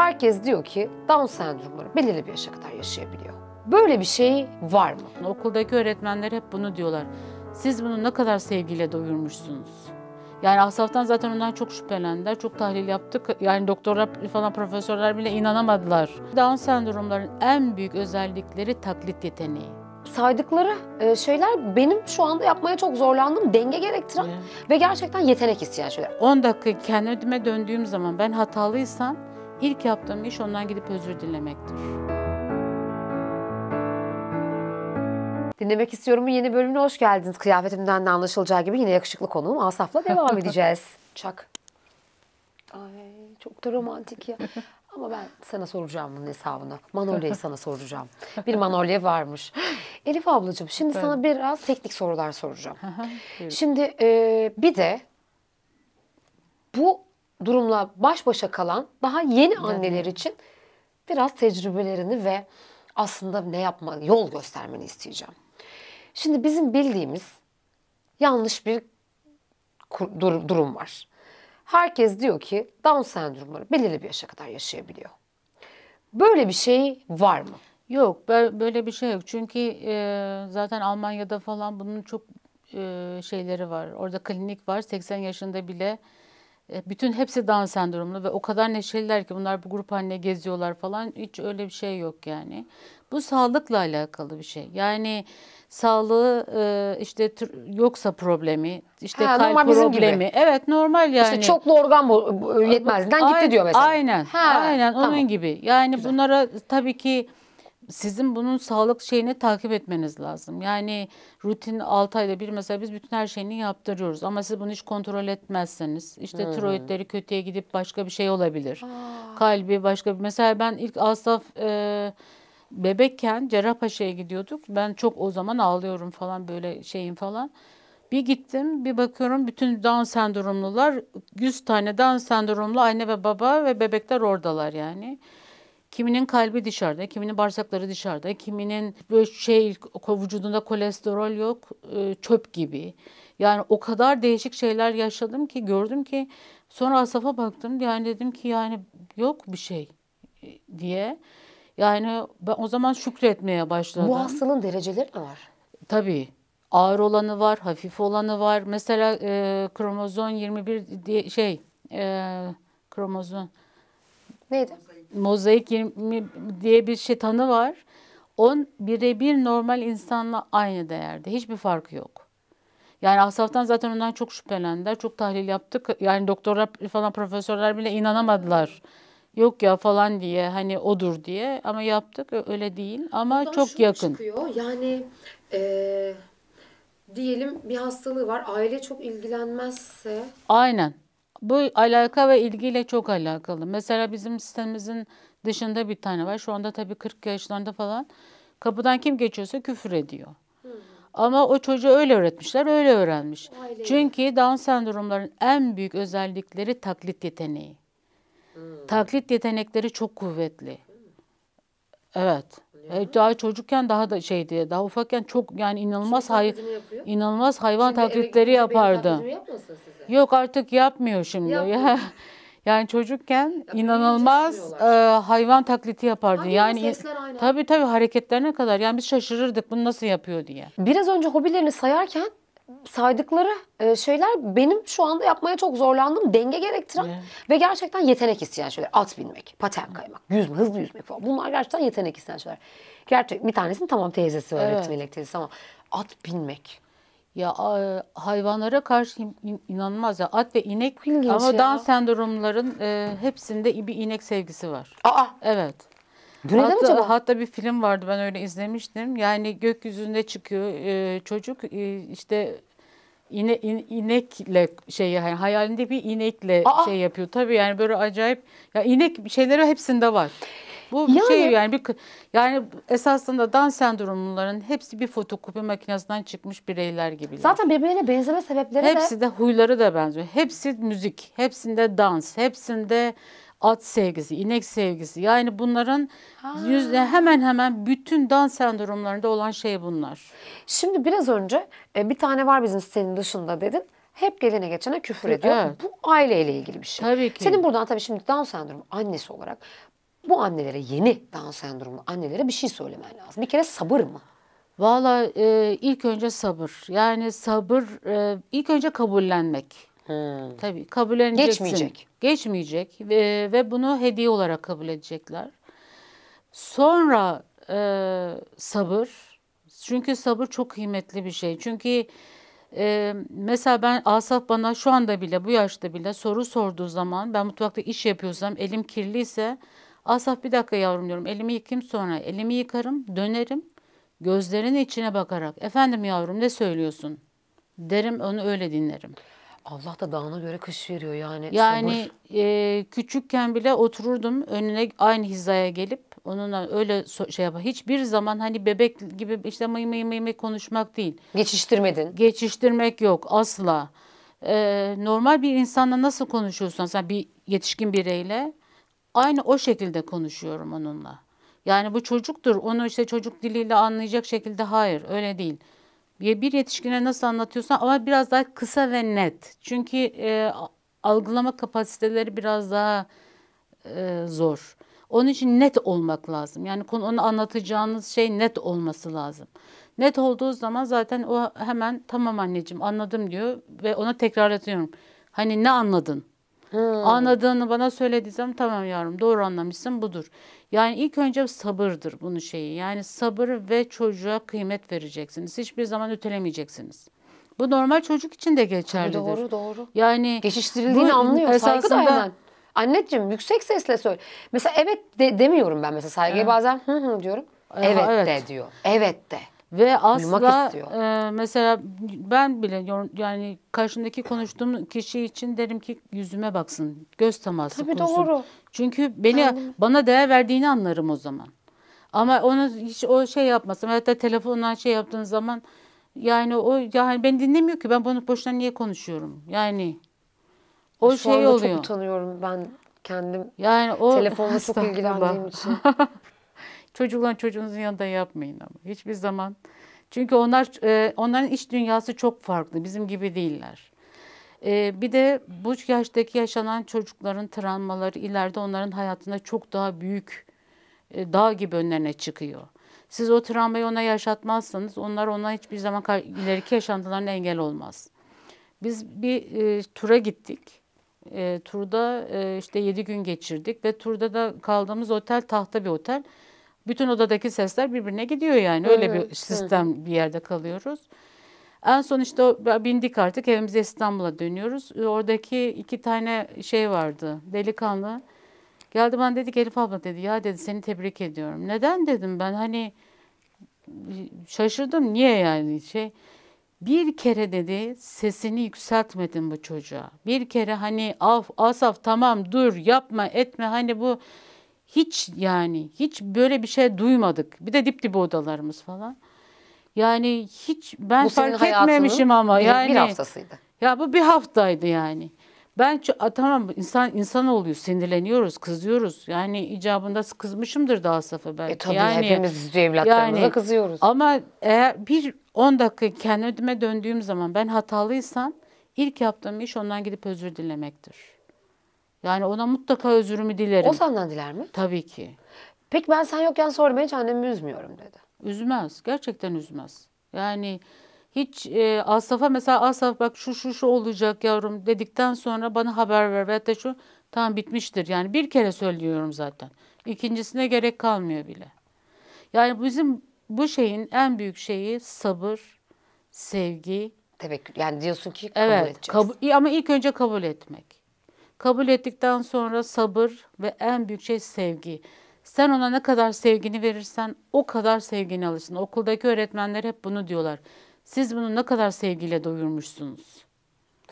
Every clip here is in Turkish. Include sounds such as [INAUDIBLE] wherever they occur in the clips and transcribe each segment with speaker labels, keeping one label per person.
Speaker 1: herkes diyor ki Down sendromları belirli bir yaşa kadar yaşayabiliyor. Böyle bir şey var mı? Okuldaki öğretmenler hep bunu diyorlar. Siz bunu ne kadar sevgiyle doyurmuşsunuz. Yani Asaf'tan zaten ondan çok şüphelendiler. Çok tahlil yaptık. Yani doktorlar falan profesörler bile inanamadılar. Down sendromların en büyük özellikleri taklit yeteneği
Speaker 2: saydıkları e, şeyler benim şu anda yapmaya çok zorlandığım denge gerektiren evet. ve gerçekten yetenek isteyen şeyler. 10 dakika kendime döndüğüm zaman ben hatalıysam İlk
Speaker 1: yaptığım iş ondan gidip özür dilemektir.
Speaker 2: Dinlemek istiyorumun yeni bölümüne hoş geldiniz. Kıyafetimden de anlaşılacağı gibi yine yakışıklı konuğum Asaf'la devam [LAUGHS] edeceğiz. Çak. Ay çok da romantik ya. Ama ben sana soracağım bunun hesabını. Manolya'yı sana soracağım. Bir Manolya varmış. Elif ablacığım şimdi evet. sana biraz teknik sorular soracağım. şimdi e, bir de bu durumla baş başa kalan daha yeni anneler için biraz tecrübelerini ve aslında ne yapma, yol göstermeni isteyeceğim. Şimdi bizim bildiğimiz yanlış bir dur durum var. Herkes diyor ki Down sendromları belirli bir yaşa kadar yaşayabiliyor. Böyle bir şey var mı? Yok böyle bir şey yok. Çünkü
Speaker 1: e, zaten Almanya'da falan bunun çok e, şeyleri var. Orada klinik var. 80 yaşında bile e, bütün hepsi Down sendromlu ve o kadar neşeliler ki bunlar bu grup haline geziyorlar falan hiç öyle bir şey yok yani. Bu sağlıkla alakalı bir şey. Yani sağlığı e, işte yoksa problemi, işte ha, kalp problemi. Gibi. Evet normal yani. İşte çoklu organ e, yetmezliğinden gitti diyor mesela. Aynen. Ha, aynen tamam. onun gibi. Yani Güzel. bunlara tabii ki sizin bunun sağlık şeyini takip etmeniz lazım. Yani rutin 6 ayda bir mesela biz bütün her şeyini yaptırıyoruz ama siz bunu hiç kontrol etmezseniz işte hmm. tiroidleri kötüye gidip başka bir şey olabilir. Aa. Kalbi başka bir mesela ben ilk Asaf e, bebekken Cerrahpaşa'ya gidiyorduk. Ben çok o zaman ağlıyorum falan böyle şeyim falan. Bir gittim bir bakıyorum bütün Down sendromlular 100 tane Down sendromlu anne ve baba ve bebekler oradalar yani. Kiminin kalbi dışarıda, kiminin bağırsakları dışarıda, kiminin böyle şey vücudunda kolesterol yok, e, çöp gibi. Yani o kadar değişik şeyler yaşadım ki gördüm ki sonra Asaf'a baktım yani dedim ki yani yok bir şey e, diye. Yani ben o zaman şükretmeye başladım. Bu hastalığın
Speaker 2: dereceleri mi var?
Speaker 1: Tabii. Ağır olanı var, hafif olanı var. Mesela e, kromozon 21 diye şey e, kromozon neydi? mozaik 20 diye bir şey tanı var. On birebir normal insanla aynı değerde. Hiçbir farkı yok. Yani Asaf'tan zaten ondan çok şüphelendiler. Çok tahlil yaptık. Yani doktorlar falan profesörler bile inanamadılar. Yok ya falan diye hani odur diye ama yaptık öyle değil ama Buradan çok yakın.
Speaker 2: Çıkıyor. Yani ee, diyelim bir hastalığı var aile çok ilgilenmezse.
Speaker 1: Aynen bu alaka ve ilgiyle çok alakalı. Mesela bizim sistemimizin dışında bir tane var. Şu anda tabii 40 yaşlarında falan kapıdan kim geçiyorsa küfür ediyor. Hmm. Ama o çocuğu öyle öğretmişler, öyle öğrenmiş. Aile. Çünkü Down sendromların en büyük özellikleri taklit yeteneği. Hı. Hmm. Taklit yetenekleri çok kuvvetli. Hı. Evet. E, daha çocukken daha da şeydi. Daha ufakken çok yani inanılmaz hay inanılmaz hayvan şimdi taklitleri yapardı. Yok artık yapmıyor şimdi. Yapmıyor. [LAUGHS] Yani çocukken ya inanılmaz e, hayvan taklidi yapardı. Aynı yani tabii tabii hareketlerine kadar yani biz şaşırırdık bunu nasıl yapıyor diye.
Speaker 2: Biraz önce hobilerini sayarken saydıkları e, şeyler benim şu anda yapmaya çok zorlandığım denge gerektiren evet. ve gerçekten yetenek isteyen şeyler. At binmek, paten kaymak, yüzme, hızlı yüzmek falan. Bunlar gerçekten yetenek isteyen şeyler. Gerçek bir tanesini tamam teyzesi var, evet. melek teyzesi ama at binmek. Ya hayvanlara karşı
Speaker 1: inanmaz ya at ve inek İlginç ama ya. Down sendromların e, hepsinde bir inek sevgisi var. Aa. Evet.
Speaker 2: Böyle hatta, mi acaba?
Speaker 1: Hatta bir film vardı ben öyle izlemiştim. Yani gökyüzünde çıkıyor e, çocuk e, işte İne, in, inekle şey yani hayalinde bir inekle Aa! şey yapıyor. Tabii yani böyle acayip ya inek şeyleri hepsinde var. Bu yani, şey yani bir yani esasında dans sendromluların hepsi bir fotokopi makinesinden çıkmış bireyler gibi. Zaten
Speaker 2: birbirine benzeme sebepleri hepsi de hepsi
Speaker 1: de huyları da benziyor. Hepsi müzik, hepsinde dans, hepsinde at sevgisi, inek sevgisi. Yani bunların
Speaker 2: ha. yüzde
Speaker 1: hemen hemen bütün dans sendromlarında olan şey
Speaker 2: bunlar. Şimdi biraz önce e, bir tane var bizim senin dışında dedin. Hep gelene geçene küfür ediyor. Evet. Bu aileyle ilgili bir şey. Tabii ki. Senin buradan tabii şimdi Down sendromu annesi olarak bu annelere yeni Down sendromlu annelere bir şey söylemen lazım. Bir kere sabır mı?
Speaker 1: Valla e, ilk önce sabır. Yani sabır e, ilk önce kabullenmek. Hmm. Tabii kabulleneceksin. Geçmeyecek. Geçmeyecek ve, ve bunu hediye olarak kabul edecekler. Sonra e, sabır. Çünkü sabır çok kıymetli bir şey. Çünkü e, mesela ben Asaf bana şu anda bile bu yaşta bile soru sorduğu zaman ben mutfakta iş yapıyorsam elim kirliyse Asaf bir dakika yavrum diyorum elimi yıkayım sonra elimi yıkarım dönerim gözlerinin içine bakarak efendim yavrum ne söylüyorsun derim onu öyle dinlerim. Allah
Speaker 2: da dağına göre kış veriyor yani.
Speaker 1: Yani e, küçükken bile otururdum önüne aynı hizaya gelip onunla öyle so- şey yapar. Hiçbir zaman hani bebek gibi işte mıy mıy mıy mıy konuşmak değil. Geçiştirmedin. Geçiştirmek yok asla. Ee, normal bir insanla nasıl konuşuyorsan sen bir yetişkin bireyle aynı o şekilde konuşuyorum onunla. Yani bu çocuktur. Onu işte çocuk diliyle anlayacak şekilde hayır öyle değil bir yetişkine nasıl anlatıyorsan ama biraz daha kısa ve net. Çünkü e, algılama kapasiteleri biraz daha e, zor. Onun için net olmak lazım. Yani onu anlatacağınız şey net olması lazım. Net olduğu zaman zaten o hemen tamam anneciğim anladım diyor ve ona tekrar tekrarlatıyorum. Hani ne anladın? Hmm. Anladığını bana söylediysem tamam yavrum doğru anlamışsın budur. Yani ilk önce sabırdır bunun şeyi. Yani sabır ve çocuğa kıymet vereceksiniz. Hiçbir zaman ötelemeyeceksiniz.
Speaker 2: Bu normal çocuk için de geçerlidir. doğru doğru. Yani geçiştirildiğini bu, anlıyor saygı da hemen. Anneciğim yüksek sesle söyle. Mesela evet de, demiyorum ben mesela saygıyı evet. bazen hı hı diyorum. Evet, evet de diyor. Evet de. Ve asla
Speaker 1: e, mesela ben bile yani karşımdaki konuştuğum kişi için derim ki yüzüme baksın. Göz teması Tabii konuşsun. doğru. Çünkü beni Aynen. bana değer verdiğini anlarım o zaman. Ama onu hiç o şey yapmasın. Hatta telefondan şey yaptığın zaman yani o yani ben dinlemiyor ki ben bunu boşuna niye konuşuyorum? Yani o Şu şey oluyor. Çok
Speaker 2: utanıyorum ben kendim. Yani o telefonla çok [LAUGHS] ilgilendiğim için. [LAUGHS]
Speaker 1: Çocukların çocuğunuzun yanında yapmayın ama hiçbir zaman. Çünkü onlar e, onların iş dünyası çok farklı. Bizim gibi değiller. E, bir de bu yaştaki yaşanan çocukların travmaları ileride onların hayatında çok daha büyük e, dağ gibi önlerine çıkıyor. Siz o travmayı ona yaşatmazsanız onlar ona hiçbir zaman ileriki yaşantılarına engel olmaz. Biz bir e, tura gittik. E, turda e, işte yedi gün geçirdik ve turda da kaldığımız otel tahta bir otel. Bütün odadaki sesler birbirine gidiyor yani. Öyle evet, bir sistem evet. bir yerde kalıyoruz. En son işte bindik artık evimize İstanbul'a dönüyoruz. E, oradaki iki tane şey vardı delikanlı. Geldi bana dedi ki Elif abla dedi ya dedi seni tebrik ediyorum. Neden dedim ben hani e, şaşırdım niye yani şey. Bir kere dedi sesini yükseltmedin bu çocuğa. Bir kere hani af asaf tamam dur yapma etme hani bu hiç yani hiç böyle bir şey duymadık. Bir de dip dibi odalarımız falan. Yani hiç ben bu fark etmemişim ama yani. Bir haftasıydı. Ya bu bir haftaydı yani. Ben tamam insan insan oluyor sinirleniyoruz kızıyoruz yani icabında kızmışımdır daha safı belki. E tabii yani, hepimiz evlatlarımıza yani, kızıyoruz. Ama eğer bir 10 dakika kendime döndüğüm zaman ben hatalıysam ilk yaptığım iş ondan gidip özür dilemektir. Yani ona mutlaka özürümü dilerim. O senden diler mi? Tabii ki. Peki ben sen yokken sordum hiç annemi üzmüyorum dedi. Üzmez. Gerçekten üzmez. Yani hiç e, Asaf'a mesela Asaf bak şu şu şu olacak yavrum dedikten sonra bana haber ver veyahut da şu tam bitmiştir. Yani bir kere söylüyorum zaten. İkincisine gerek kalmıyor bile. Yani bizim bu şeyin en büyük şeyi sabır, sevgi. Tevekkül. Yani diyorsun ki kabul evet, edeceğiz. Kab- ama ilk önce kabul etmek. Kabul ettikten sonra sabır ve en büyük şey sevgi. Sen ona ne kadar sevgini verirsen o kadar sevgini alırsın. Okuldaki öğretmenler hep bunu diyorlar. Siz bunu ne kadar sevgiyle doyurmuşsunuz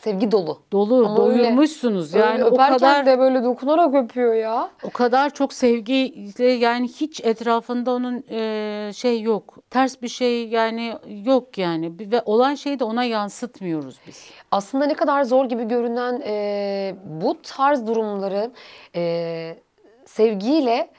Speaker 2: sevgi dolu. Dolu, Ama doyurmuşsunuz. Öyle, yani öyle o kadar de böyle dokunarak öpüyor ya. O kadar çok
Speaker 1: sevgiyle yani hiç etrafında onun e, şey yok. Ters bir şey yani yok yani ve olan şeyi de ona
Speaker 2: yansıtmıyoruz biz. Aslında ne kadar zor gibi görünen e, bu tarz durumları e, sevgiyle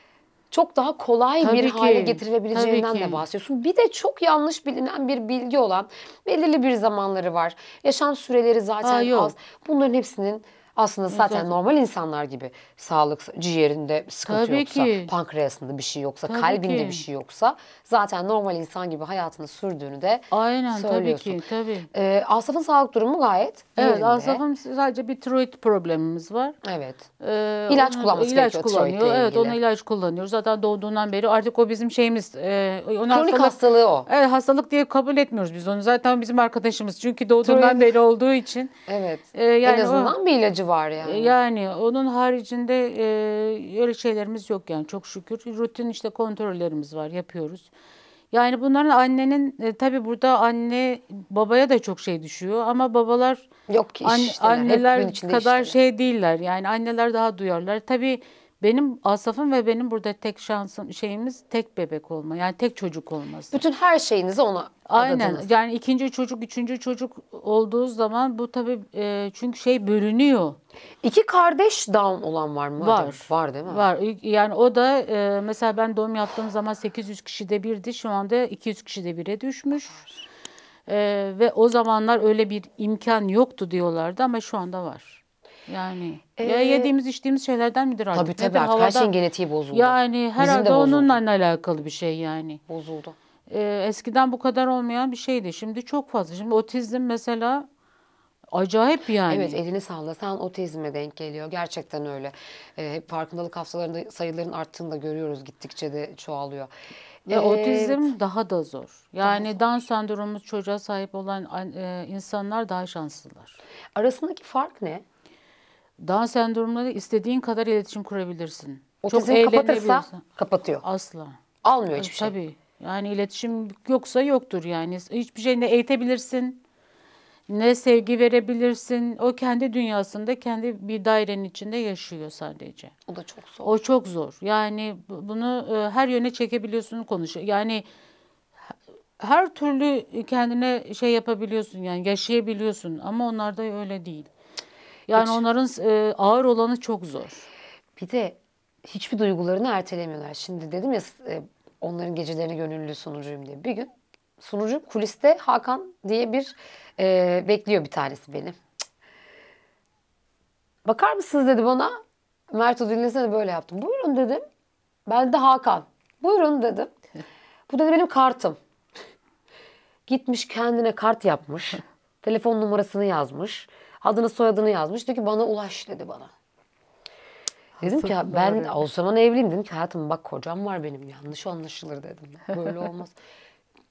Speaker 2: çok daha kolay Tabii bir ki. hale getirilebileceğinden de bahsediyorsun. Bir de çok yanlış bilinen bir bilgi olan belirli bir zamanları var. Yaşam süreleri zaten Aa, az. Bunların hepsinin aslında zaten, zaten. normal insanlar gibi sağlık ciğerinde sıkıntı Tabii yoksa, ki. pankreasında bir şey yoksa, Tabii kalbinde ki. bir şey yoksa zaten normal insan gibi hayatını sürdüğünü de Aynen, söylüyorsun. Tabii ki, tabii. Ee, Asaf'ın sağlık durumu gayet Evet, yerinde. Asaf'ın
Speaker 1: sadece bir tiroid problemimiz var. Evet. Ee, ilaç kullanması ilaç gerekiyor kullanıyor. Evet, ona ilaç kullanıyoruz. Zaten doğduğundan beri artık o bizim şeyimiz. E, Kronik hastalığı o. Evet, hastalık diye kabul etmiyoruz biz onu. Zaten bizim arkadaşımız. Çünkü doğduğundan tiroid. beri olduğu için. Evet. Ee, yani en azından o, bir
Speaker 2: ilacı var e, yani. Yani
Speaker 1: onun haricinde e, öyle şeylerimiz yok yani çok şükür. Rutin işte kontrollerimiz var yapıyoruz. Yani bunların annenin e, tabii burada anne babaya da çok şey düşüyor ama babalar yok ki işte an, işteler, anneler kadar işteler. şey değiller. Yani anneler daha duyarlar. Tabii benim Asaf'ın ve benim burada tek şansım şeyimiz tek bebek olma. Yani tek çocuk olması. Bütün her şeyinizi ona Aynen. Adadınız. Yani ikinci çocuk, üçüncü çocuk olduğu zaman bu tabii e, çünkü
Speaker 2: şey bölünüyor. İki kardeş down olan var mı? Var. Var değil mi? Var.
Speaker 1: Yani o da e, mesela ben doğum yaptığım zaman 800 kişide birdi. Şu anda 200 kişide bire düşmüş. E, ve o zamanlar öyle bir imkan yoktu diyorlardı ama şu anda var. Yani ee, ya yediğimiz içtiğimiz şeylerden midir artık? Tabii tabii artık her şeyin genetiği
Speaker 2: bozuldu. Yani herhalde onunla
Speaker 1: alakalı bir şey yani. Bozuldu. Ee, eskiden bu kadar
Speaker 2: olmayan bir şeydi. Şimdi çok fazla. Şimdi otizm mesela
Speaker 1: Acayip yani. Evet
Speaker 2: elini sallasan otizme denk geliyor. Gerçekten öyle. E, hep farkındalık haftalarında sayıların arttığını da görüyoruz. Gittikçe de çoğalıyor. Ve ee, evet. otizm daha da zor. Yani
Speaker 1: Down sendromu çocuğa sahip olan e, insanlar daha şanslılar. Arasındaki fark ne? Down sendromları istediğin kadar iletişim kurabilirsin. Otizm Çok kapatırsa kapatıyor. Asla. Almıyor hiçbir şey. Tabii. Yani iletişim yoksa yoktur yani. Hiçbir şeyini eğitebilirsin. Ne sevgi verebilirsin. O kendi dünyasında kendi bir dairenin içinde yaşıyor sadece. O da çok zor. O çok zor. Yani bunu e, her yöne çekebiliyorsun konuş. Yani her türlü kendine şey yapabiliyorsun yani yaşayabiliyorsun ama onlarda öyle değil. Yani Hiç. onların
Speaker 2: e, ağır olanı çok zor. Bir de hiçbir duygularını ertelemiyorlar. Şimdi dedim ya e, onların gecelerine gönüllü sunucuyum diye. Bir gün sunucu kuliste Hakan diye bir e, bekliyor bir tanesi beni. Bakar mısınız dedi bana. Mert o dinlesene böyle yaptım. Buyurun dedim. Ben de Hakan. Buyurun dedim. Bu dedi benim kartım. Gitmiş kendine kart yapmış. [LAUGHS] Telefon numarasını yazmış adını soyadını yazmış. Diyor ki bana ulaş dedi bana. Dedim ki ben o zaman evliyim dedim ki hayatım bak kocam var benim yanlış anlaşılır dedim. Böyle [LAUGHS] olmaz.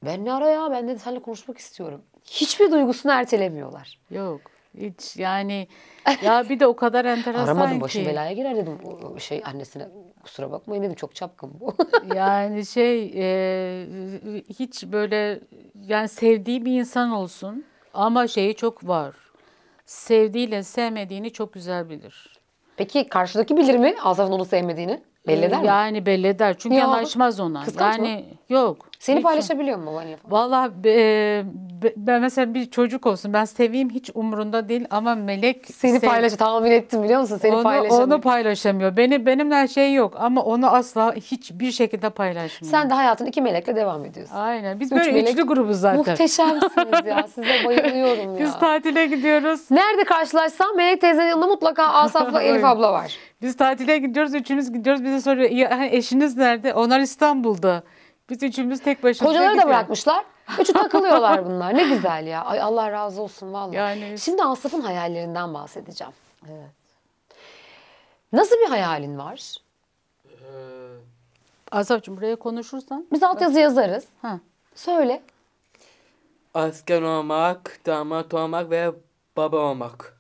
Speaker 2: ben ne ara ya ben dedi seninle konuşmak istiyorum. Hiçbir duygusunu ertelemiyorlar. Yok. Hiç yani ya bir de o kadar enteresan Aramadım, ki. Aramadım başım belaya girer dedim şey annesine kusura bakmayın dedim çok çapkın bu.
Speaker 1: [LAUGHS] yani şey e, hiç böyle yani sevdiği bir insan olsun ama şeyi çok var sevdiğiyle sevmediğini çok güzel bilir.
Speaker 2: Peki karşıdaki bilir mi Azra'nın onu sevmediğini? Belli eder mi? Yani belli eder. Çünkü Ya. yanaşmaz ona. Kıskanç mı? yok. Seni hiç, paylaşabiliyor
Speaker 1: mu babaanne? Valla e, ben mesela bir çocuk olsun ben seveyim hiç umurunda değil ama melek seni sev... paylaş
Speaker 2: tahmin ettim biliyor musun? Seni onu, Onu
Speaker 1: paylaşamıyor. Beni benimle şey yok ama onu asla hiçbir şekilde paylaşmıyor. Sen
Speaker 2: de hayatın iki melekle devam ediyorsun. Aynen. Biz Üç böyle melek... üçlü grubuz zaten. Muhteşemsiniz ya. [LAUGHS] Size bayılıyorum ya. Biz tatile gidiyoruz. Nerede karşılaşsam Melek teyzenin yanında mutlaka Asaf'la [LAUGHS] Elif abla var. Biz tatile gidiyoruz. Üçümüz gidiyoruz. Bize soruyor
Speaker 1: eşiniz nerede? Onlar İstanbul'da. Biz üçümüz tek başına Kocaları da bırakmışlar. Üçü takılıyorlar [LAUGHS]
Speaker 2: bunlar. Ne güzel ya. Ay Allah razı olsun vallahi. Yani... Şimdi Asaf'ın hayallerinden bahsedeceğim. Evet. Nasıl bir hayalin var? Ee, Asaf'cığım buraya konuşursan. Biz altyazı yazarız. Ha. Söyle.
Speaker 1: Asker olmak, damat olmak ve baba olmak.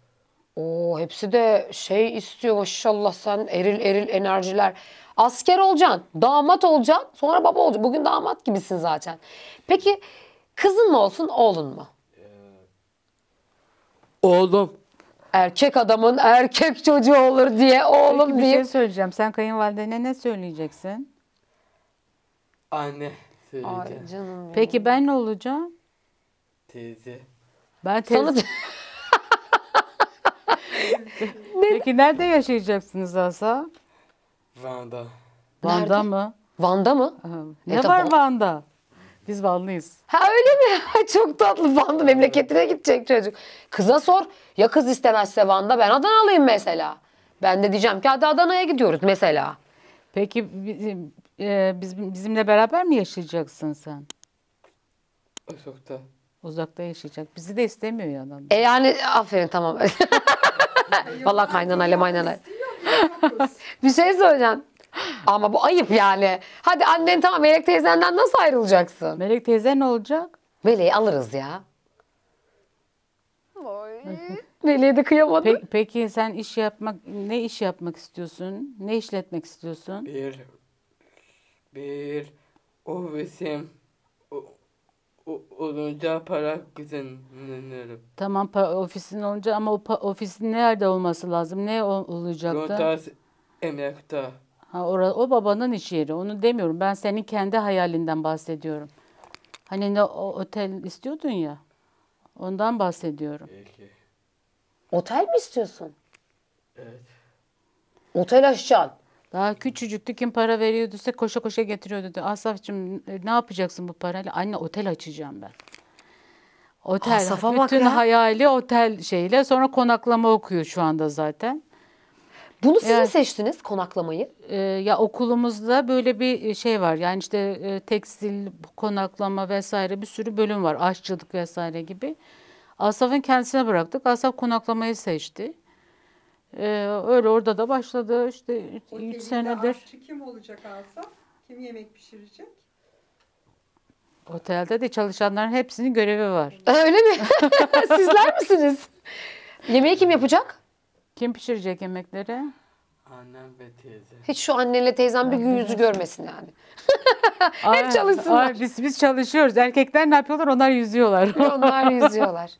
Speaker 2: Oo, hepsi de şey istiyor maşallah sen eril eril enerjiler. Asker olacaksın, damat olacaksın, sonra baba olacaksın. Bugün damat gibisin zaten. Peki kızın mı olsun, oğlun mu? Ee, oğlum. Erkek adamın erkek çocuğu olur diye oğlum Peki bir şey
Speaker 1: söyleyeceğim. Sen kayınvalidene ne söyleyeceksin?
Speaker 2: Anne söyleyeceğim. Ay canım. Peki
Speaker 1: ben ne olacağım? Teyze. Ben teyze, Sana [LAUGHS] Peki nerede yaşayacaksınız Asa? Van'da. Van'da Nerede? mı? Van'da mı? E, ne E, var tabii. Van'da? Biz Vanlıyız.
Speaker 2: Ha öyle mi? Ay, [LAUGHS] Çok tatlı Van'da memleketine gidecek çocuk. Kıza sor. Ya kız istemezse Van'da ben Adanalıyım mesela. Ben de diyeceğim ki hadi Adana'ya gidiyoruz mesela. Peki
Speaker 1: bizim- e, bizimle beraber mi yaşayacaksın sen? Uzakta. Uzakta yaşayacak. Bizi de istemiyor yanında. E yani
Speaker 2: aferin tamam. [LAUGHS] [LAUGHS] Vallahi kaynanayla maynanayla. [LAUGHS] bir şey söyleyeceğim. Ama bu ayıp yani. Hadi annen tamam Melek teyzenden nasıl ayrılacaksın? Melek teyze ne olacak? Meleği alırız ya. Oy. Meleğe [LAUGHS] de kıyamadım.
Speaker 1: Pe- peki sen iş yapmak ne iş yapmak istiyorsun? Ne işletmek istiyorsun? Bir bir ofisim olunca para kazanırım. Tamam para, ofisin olunca ama o ofisin nerede olması lazım? Ne ol, olacak da? Yontas
Speaker 2: emekta.
Speaker 1: Ha, or- o babanın iş yeri. Onu demiyorum. Ben senin kendi hayalinden bahsediyorum. Hani ne o, otel istiyordun ya. Ondan bahsediyorum. Peki. Otel mi istiyorsun? Evet. Otel açacaksın. Daha küçücüktü kim para veriyordu ise koşa koşa getiriyordu. dedi Asaf'cığım ne yapacaksın bu parayla? Anne otel açacağım ben. Otel. Asaf'a bak Bütün ya. hayali otel şeyle sonra konaklama okuyor şu anda zaten.
Speaker 2: Bunu siz mi seçtiniz konaklamayı? E, ya okulumuzda
Speaker 1: böyle bir e, şey var. Yani işte e, tekstil, konaklama vesaire bir sürü bölüm var. Aşçılık vesaire gibi. Asaf'ın kendisine bıraktık. Asaf konaklamayı seçti. Ee, öyle orada da başladı işte o 3 senedir.
Speaker 2: Otelde kim olacak Asaf? Kim yemek pişirecek?
Speaker 1: Otelde de çalışanların hepsinin görevi var.
Speaker 2: [LAUGHS] Öyle mi? [LAUGHS] Sizler misiniz? Yemeği kim yapacak?
Speaker 1: Kim pişirecek yemekleri?
Speaker 2: Annem ve teyze. Hiç şu annenle teyzem bir gün yüzü görmesin yani.
Speaker 1: [LAUGHS] Hep çalışsınlar. Ay, biz, biz çalışıyoruz. Erkekler ne yapıyorlar? Onlar yüzüyorlar. Onlar yüzüyorlar.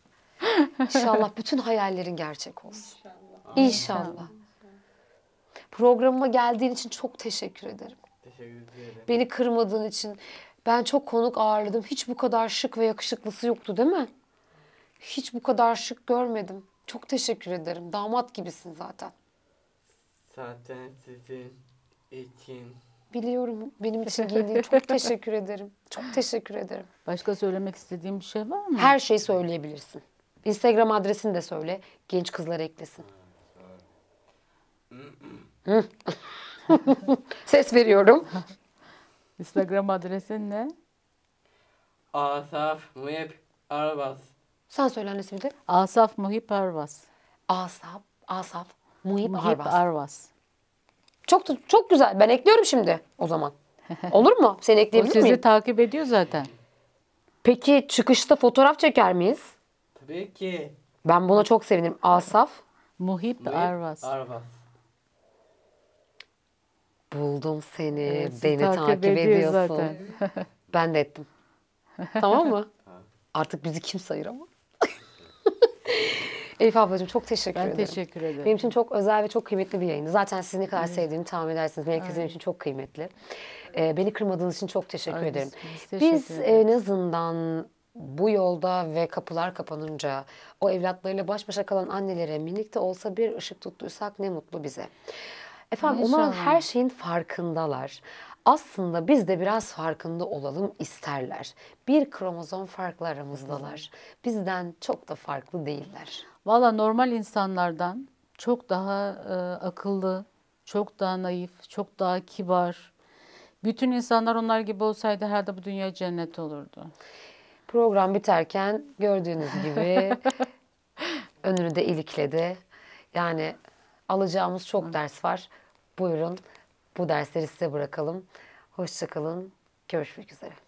Speaker 2: İnşallah bütün hayallerin gerçek olsun. İnşallah. Programıma geldiğin için çok teşekkür ederim. Teşekkür ederim. Beni kırmadığın için. Ben çok konuk ağırladım. Hiç bu kadar şık ve yakışıklısı yoktu değil mi? Hiç bu kadar şık görmedim. Çok teşekkür ederim. Damat gibisin zaten. Zaten sizin için. Biliyorum benim için giydiğin. Çok teşekkür ederim. Çok teşekkür ederim. Başka söylemek istediğim bir şey var mı? Her şeyi söyleyebilirsin. Instagram adresini de söyle. Genç kızlar eklesin. Ses
Speaker 1: veriyorum. Instagram adresin ne? Asaf Muhip Arvas.
Speaker 2: Sen söyle annesini de.
Speaker 1: Asaf Muhip Arvas. Asaf,
Speaker 2: Asaf Muhip, Muhip Arvas. Arvas. Çok çok güzel. Ben ekliyorum şimdi o zaman. [LAUGHS] Olur mu? Seni O ekleyebilir sizi miyim? takip ediyor zaten. Peki çıkışta fotoğraf çeker miyiz?
Speaker 1: Tabii ki.
Speaker 2: Ben buna çok sevinirim. Asaf Muhip Arvas. Arvas. Buldum seni, evet, beni takip, takip ediyorsun. Zaten. [LAUGHS] ben de ettim. tamam mı? Artık bizi kim sayır ama? [LAUGHS] Elif ablacığım çok teşekkür ben ederim. Ben teşekkür ederim. Benim için çok özel ve çok kıymetli bir yayındı. Zaten siz ne kadar evet. sevdiğimi tahmin edersiniz. Benim herkes benim için çok kıymetli. Ee, beni kırmadığınız için çok teşekkür Aynen, ederim. Biz, teşekkür biz e, en azından bu yolda ve kapılar kapanınca o evlatlarıyla baş başa kalan annelere minik de olsa bir ışık tuttuysak ne mutlu bize. Efendim onlar her şeyin farkındalar. Aslında biz de biraz farkında olalım isterler. Bir kromozom farklı aramızdalar. Bizden çok da farklı değiller. Valla normal insanlardan
Speaker 1: çok daha e, akıllı, çok daha naif, çok daha kibar. Bütün insanlar onlar gibi olsaydı herhalde bu dünya cennet olurdu.
Speaker 2: Program biterken gördüğünüz gibi [LAUGHS] önünü de ilikledi. Yani Alacağımız çok Hı. ders var. Buyurun bu dersleri size bırakalım. Hoşçakalın. Görüşmek üzere.